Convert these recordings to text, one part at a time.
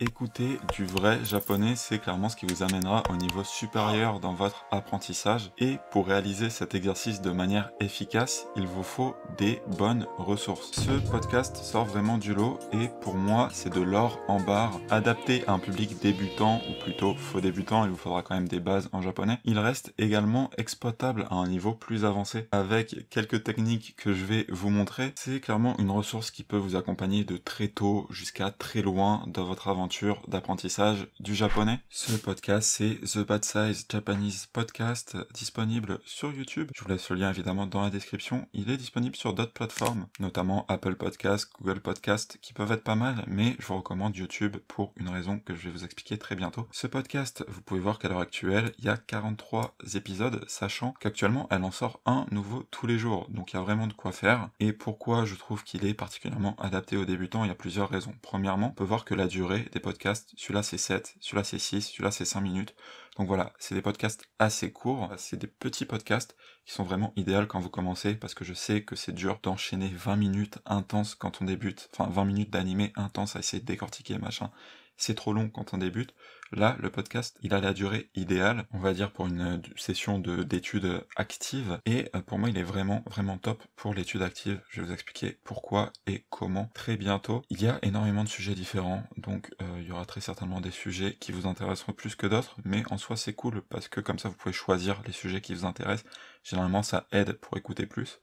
Écouter du vrai japonais, c'est clairement ce qui vous amènera au niveau supérieur dans votre apprentissage. Et pour réaliser cet exercice de manière efficace, il vous faut des bonnes ressources. Ce podcast sort vraiment du lot et pour moi, c'est de l'or en barre adapté à un public débutant ou plutôt faux débutant. Il vous faudra quand même des bases en japonais. Il reste également exploitable à un niveau plus avancé avec quelques techniques que je vais vous montrer. C'est clairement une ressource qui peut vous accompagner de très tôt jusqu'à très loin dans votre avancée d'apprentissage du japonais. Ce podcast, c'est The Bad Size Japanese Podcast, disponible sur YouTube. Je vous laisse le lien évidemment dans la description. Il est disponible sur d'autres plateformes, notamment Apple Podcast, Google Podcast, qui peuvent être pas mal, mais je vous recommande YouTube pour une raison que je vais vous expliquer très bientôt. Ce podcast, vous pouvez voir qu'à l'heure actuelle, il y a 43 épisodes, sachant qu'actuellement, elle en sort un nouveau tous les jours. Donc il y a vraiment de quoi faire. Et pourquoi je trouve qu'il est particulièrement adapté aux débutants, il y a plusieurs raisons. Premièrement, on peut voir que la durée podcasts. Celui-là, c'est 7, celui-là, c'est 6, celui-là, c'est 5 minutes. Donc voilà, c'est des podcasts assez courts, c'est des petits podcasts qui sont vraiment idéaux quand vous commencez, parce que je sais que c'est dur d'enchaîner 20 minutes intenses quand on débute, enfin 20 minutes d'animé intense à essayer de décortiquer, machin c'est trop long quand on débute. Là, le podcast, il a la durée idéale, on va dire, pour une euh, session d'études actives. Et euh, pour moi, il est vraiment, vraiment top pour l'étude active. Je vais vous expliquer pourquoi et comment très bientôt. Il y a énormément de sujets différents, donc euh, il y aura très certainement des sujets qui vous intéresseront plus que d'autres, mais en soi, c'est cool parce que comme ça, vous pouvez choisir les sujets qui vous intéressent. Généralement, ça aide pour écouter plus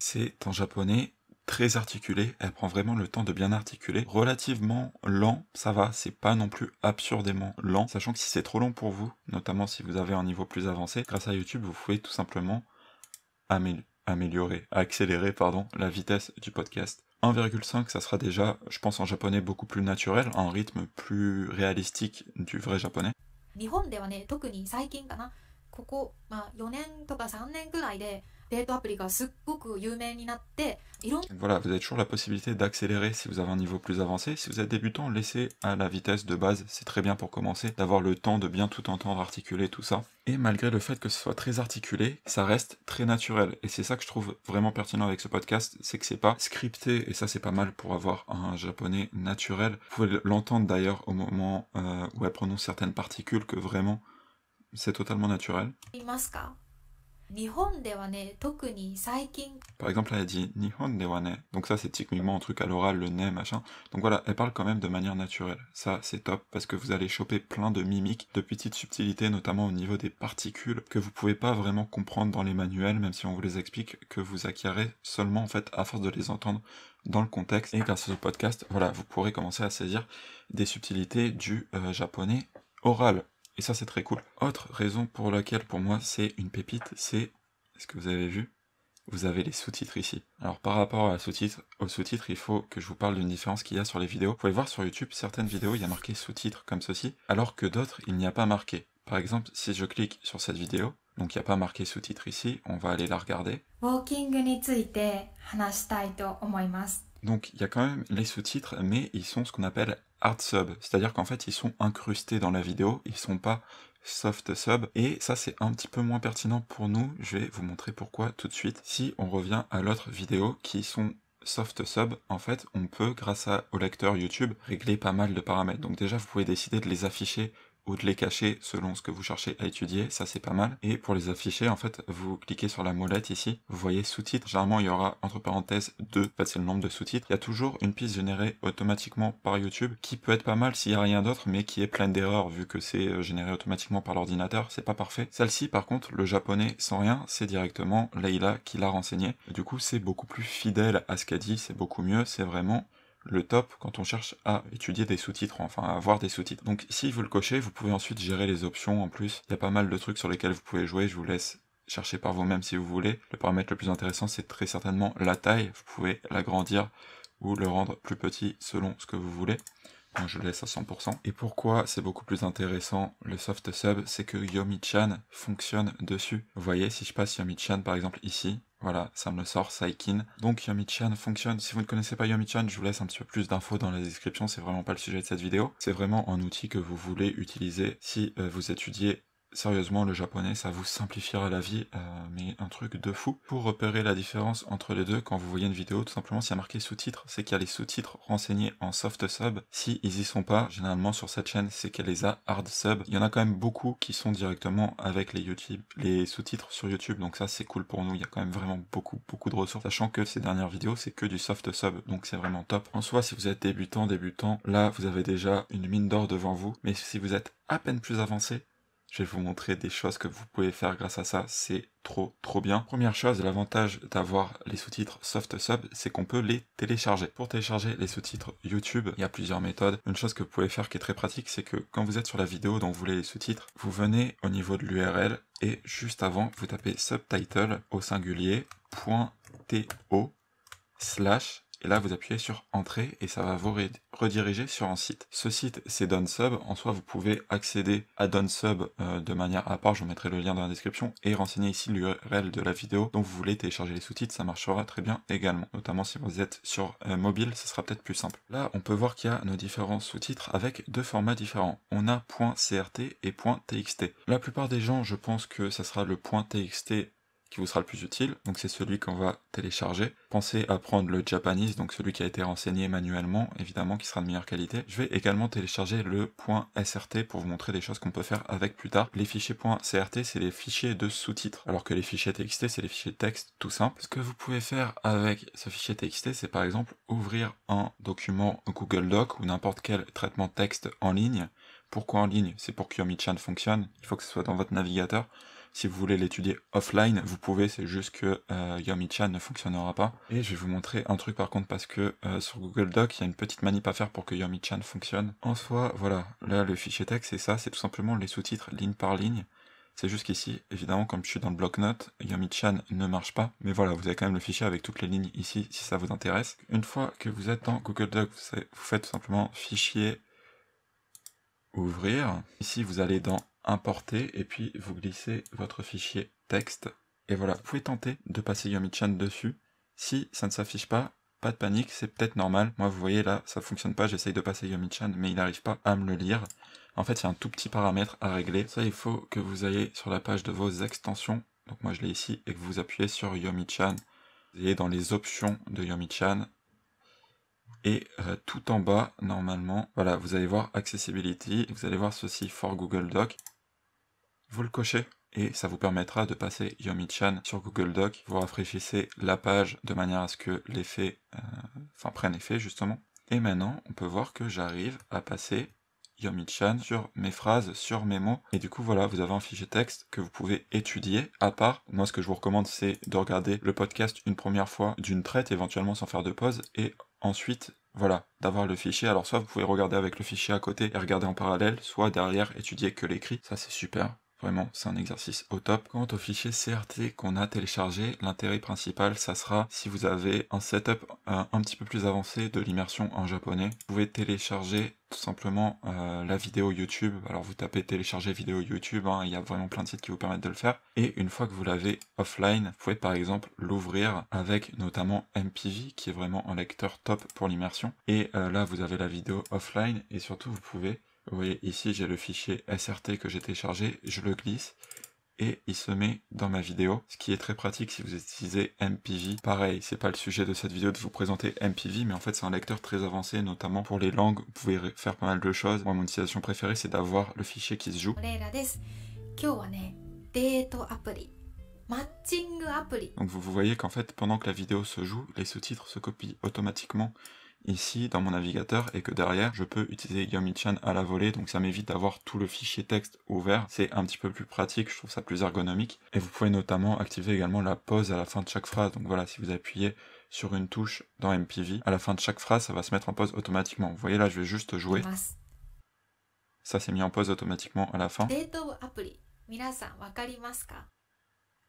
c'est en japonais très articulé, elle prend vraiment le temps de bien articuler. Relativement lent, ça va, c'est pas non plus absurdément lent, sachant que si c'est trop long pour vous, notamment si vous avez un niveau plus avancé, grâce à YouTube, vous pouvez tout simplement améliorer, accélérer pardon, la vitesse du podcast. 1,5, ça sera déjà, je pense, en japonais beaucoup plus naturel, un rythme plus réalistique du vrai japonais. Voilà, vous avez toujours la possibilité d'accélérer si vous avez un niveau plus avancé. Si vous êtes débutant, laissez à la vitesse de base, c'est très bien pour commencer, d'avoir le temps de bien tout entendre, articuler tout ça. Et malgré le fait que ce soit très articulé, ça reste très naturel. Et c'est ça que je trouve vraiment pertinent avec ce podcast, c'est que c'est pas scripté, et ça c'est pas mal pour avoir un japonais naturel. Vous pouvez l'entendre d'ailleurs au moment euh, où elle prononce certaines particules que vraiment c'est totalement naturel. Par exemple, elle a dit Nihon Donc, ça, c'est typiquement un truc à l'oral, le nez, machin. Donc, voilà, elle parle quand même de manière naturelle. Ça, c'est top parce que vous allez choper plein de mimiques, de petites subtilités, notamment au niveau des particules que vous pouvez pas vraiment comprendre dans les manuels, même si on vous les explique, que vous acquérez seulement, en fait, à force de les entendre dans le contexte. Et grâce au podcast, voilà, vous pourrez commencer à saisir des subtilités du euh, japonais oral. Et ça, c'est très cool. Autre raison pour laquelle, pour moi, c'est une pépite, c'est, est-ce que vous avez vu Vous avez les sous-titres ici. Alors, par rapport à sous titre aux sous-titres, il faut que je vous parle d'une différence qu'il y a sur les vidéos. Vous pouvez voir sur YouTube, certaines vidéos, il y a marqué sous-titres comme ceci, alors que d'autres, il n'y a pas marqué. Par exemple, si je clique sur cette vidéo, donc il n'y a pas marqué sous titres ici, on va aller la regarder. Walking donc il y a quand même les sous-titres, mais ils sont ce qu'on appelle hard sub, c'est-à-dire qu'en fait ils sont incrustés dans la vidéo, ils sont pas soft sub, et ça c'est un petit peu moins pertinent pour nous, je vais vous montrer pourquoi tout de suite. Si on revient à l'autre vidéo qui sont soft sub, en fait on peut grâce au lecteur YouTube régler pas mal de paramètres, donc déjà vous pouvez décider de les afficher ou de les cacher selon ce que vous cherchez à étudier, ça c'est pas mal. Et pour les afficher, en fait, vous cliquez sur la molette ici, vous voyez sous-titres, généralement il y aura entre parenthèses 2, en c'est le nombre de sous-titres. Il y a toujours une piste générée automatiquement par YouTube, qui peut être pas mal s'il n'y a rien d'autre, mais qui est pleine d'erreurs vu que c'est euh, généré automatiquement par l'ordinateur, c'est pas parfait. Celle-ci par contre, le japonais sans rien, c'est directement Leila qui l'a renseigné. du coup c'est beaucoup plus fidèle à ce qu'elle dit, c'est beaucoup mieux, c'est vraiment le top quand on cherche à étudier des sous-titres, enfin à avoir des sous-titres. Donc si vous le cochez, vous pouvez ensuite gérer les options en plus. Il y a pas mal de trucs sur lesquels vous pouvez jouer, je vous laisse chercher par vous-même si vous voulez. Le paramètre le plus intéressant, c'est très certainement la taille. Vous pouvez l'agrandir ou le rendre plus petit selon ce que vous voulez je laisse à 100%. Et pourquoi c'est beaucoup plus intéressant le soft sub, c'est que Yomi-chan fonctionne dessus. Vous voyez, si je passe Yomi-chan par exemple ici, voilà, ça me le sort, Saikin. Donc Yomi-chan fonctionne. Si vous ne connaissez pas Yomi-chan, je vous laisse un petit peu plus d'infos dans la description, c'est vraiment pas le sujet de cette vidéo. C'est vraiment un outil que vous voulez utiliser si euh, vous étudiez Sérieusement, le japonais, ça vous simplifiera la vie, euh, mais un truc de fou. Pour repérer la différence entre les deux, quand vous voyez une vidéo, tout simplement, s'il y a marqué sous-titres, c'est qu'il y a les sous-titres renseignés en soft sub. Si ils y sont pas, généralement sur cette chaîne, c'est qu'elle les a hard sub. Il y en a quand même beaucoup qui sont directement avec les YouTube, les sous-titres sur YouTube, donc ça, c'est cool pour nous. Il y a quand même vraiment beaucoup, beaucoup de ressources, sachant que ces dernières vidéos, c'est que du soft sub, donc c'est vraiment top. En soi, si vous êtes débutant, débutant, là, vous avez déjà une mine d'or devant vous, mais si vous êtes à peine plus avancé, je vais vous montrer des choses que vous pouvez faire grâce à ça. C'est trop, trop bien. Première chose, l'avantage d'avoir les sous-titres SoftSub, c'est qu'on peut les télécharger. Pour télécharger les sous-titres YouTube, il y a plusieurs méthodes. Une chose que vous pouvez faire qui est très pratique, c'est que quand vous êtes sur la vidéo dont vous voulez les sous-titres, vous venez au niveau de l'URL et juste avant, vous tapez subtitle au singulier.to slash et là, vous appuyez sur Entrée et ça va vous rediriger sur un site. Ce site, c'est DonSub. En soi, vous pouvez accéder à DonSub euh, de manière à part. Je mettrai le lien dans la description et renseigner ici l'URL de la vidéo dont vous voulez télécharger les sous-titres. Ça marchera très bien également. Notamment si vous êtes sur euh, mobile, ce sera peut-être plus simple. Là, on peut voir qu'il y a nos différents sous-titres avec deux formats différents. On a .crt et .txt. La plupart des gens, je pense que ça sera le .txt qui vous sera le plus utile. Donc c'est celui qu'on va télécharger. Pensez à prendre le Japanese, donc celui qui a été renseigné manuellement, évidemment, qui sera de meilleure qualité. Je vais également télécharger le .srt pour vous montrer des choses qu'on peut faire avec plus tard. Les fichiers .crt, c'est les fichiers de sous-titres, alors que les fichiers txt, c'est les fichiers texte tout simple. Ce que vous pouvez faire avec ce fichier txt, c'est par exemple ouvrir un document Google Doc ou n'importe quel traitement texte en ligne. Pourquoi en ligne C'est pour que Yomi-chan fonctionne. Il faut que ce soit dans votre navigateur. Si vous voulez l'étudier offline, vous pouvez, c'est juste que euh, Yomichan ne fonctionnera pas. Et je vais vous montrer un truc par contre parce que euh, sur Google Doc, il y a une petite manip à faire pour que Yomichan fonctionne. En soi, voilà, là le fichier texte, c'est ça, c'est tout simplement les sous-titres ligne par ligne. C'est juste qu'ici, évidemment, comme je suis dans le bloc-notes, Yomichan ne marche pas. Mais voilà, vous avez quand même le fichier avec toutes les lignes ici, si ça vous intéresse. Une fois que vous êtes dans Google Docs, vous faites tout simplement fichier Ouvrir. Ici, vous allez dans Importer et puis vous glissez votre fichier texte. Et voilà, vous pouvez tenter de passer Yomichan dessus. Si ça ne s'affiche pas, pas de panique, c'est peut-être normal. Moi, vous voyez là, ça fonctionne pas, j'essaye de passer yomichan mais il n'arrive pas à me le lire. En fait, il y a un tout petit paramètre à régler. Ça, il faut que vous ayez sur la page de vos extensions, donc moi je l'ai ici, et que vous appuyez sur yomichan Vous allez dans les options de yomichan et euh, tout en bas, normalement, voilà, vous allez voir Accessibility, vous allez voir ceci for Google Doc. Vous le cochez et ça vous permettra de passer Yomi-chan sur Google Doc. Vous rafraîchissez la page de manière à ce que l'effet, euh, prenne effet justement. Et maintenant, on peut voir que j'arrive à passer Yomichan sur mes phrases, sur mes mots. Et du coup, voilà, vous avez un fichier texte que vous pouvez étudier à part. Moi, ce que je vous recommande, c'est de regarder le podcast une première fois d'une traite, éventuellement sans faire de pause, et ensuite voilà, d'avoir le fichier. Alors soit vous pouvez regarder avec le fichier à côté et regarder en parallèle, soit derrière étudier que l'écrit. Ça c'est super. Vraiment, c'est un exercice au top. Quant au fichier CRT qu'on a téléchargé, l'intérêt principal, ça sera si vous avez un setup euh, un petit peu plus avancé de l'immersion en japonais, vous pouvez télécharger tout simplement euh, la vidéo YouTube. Alors vous tapez télécharger vidéo YouTube, hein, il y a vraiment plein de sites qui vous permettent de le faire. Et une fois que vous l'avez offline, vous pouvez par exemple l'ouvrir avec notamment MPV qui est vraiment un lecteur top pour l'immersion. Et euh, là vous avez la vidéo offline et surtout vous pouvez, vous voyez ici j'ai le fichier SRT que j'ai téléchargé, je le glisse et il se met dans ma vidéo, ce qui est très pratique si vous utilisez MPV. Pareil, c'est pas le sujet de cette vidéo de vous présenter MPV, mais en fait c'est un lecteur très avancé, notamment pour les langues, vous pouvez faire pas mal de choses. Moi, mon utilisation préférée, c'est d'avoir le fichier qui se joue. Donc vous voyez qu'en fait, pendant que la vidéo se joue, les sous-titres se copient automatiquement ici dans mon navigateur et que derrière je peux utiliser Yomichan à la volée donc ça m'évite d'avoir tout le fichier texte ouvert c'est un petit peu plus pratique je trouve ça plus ergonomique et vous pouvez notamment activer également la pause à la fin de chaque phrase donc voilà si vous appuyez sur une touche dans MPV à la fin de chaque phrase ça va se mettre en pause automatiquement vous voyez là je vais juste jouer ça s'est mis en pause automatiquement à la fin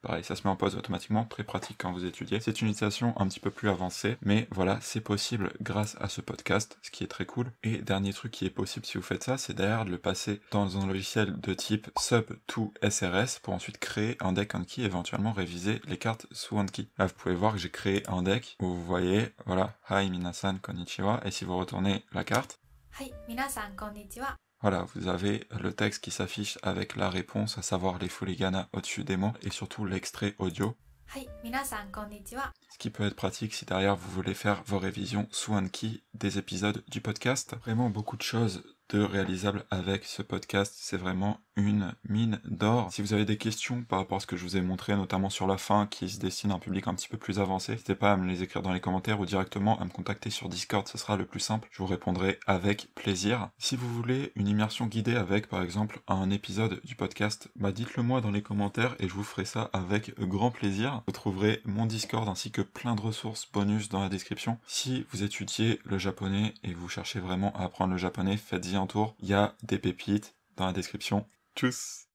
Pareil, ça se met en pause automatiquement, très pratique quand vous étudiez. C'est une utilisation un petit peu plus avancée, mais voilà, c'est possible grâce à ce podcast, ce qui est très cool. Et dernier truc qui est possible si vous faites ça, c'est d'ailleurs de le passer dans un logiciel de type sub-to-srs pour ensuite créer un deck Anki, éventuellement réviser les cartes sous Anki. Là, vous pouvez voir que j'ai créé un deck où vous voyez, voilà, hi minasan konnichiwa, et si vous retournez la carte, hi minasan konnichiwa, voilà, vous avez le texte qui s'affiche avec la réponse, à savoir les fuligana au-dessus des mots, et surtout l'extrait audio. Ce qui peut être pratique si derrière vous voulez faire vos révisions sous un des épisodes du podcast. Vraiment beaucoup de choses de réalisables avec ce podcast. C'est vraiment une mine d'or. Si vous avez des questions par rapport à ce que je vous ai montré, notamment sur la fin qui se dessine à un public un petit peu plus avancé, n'hésitez pas à me les écrire dans les commentaires ou directement à me contacter sur Discord, ce sera le plus simple. Je vous répondrai avec plaisir. Si vous voulez une immersion guidée avec, par exemple, un épisode du podcast, bah dites-le moi dans les commentaires et je vous ferai ça avec grand plaisir. Vous trouverez mon Discord ainsi que plein de ressources bonus dans la description. Si vous étudiez le japonais et vous cherchez vraiment à apprendre le japonais, faites-y il y a des pépites dans la description. Tchuss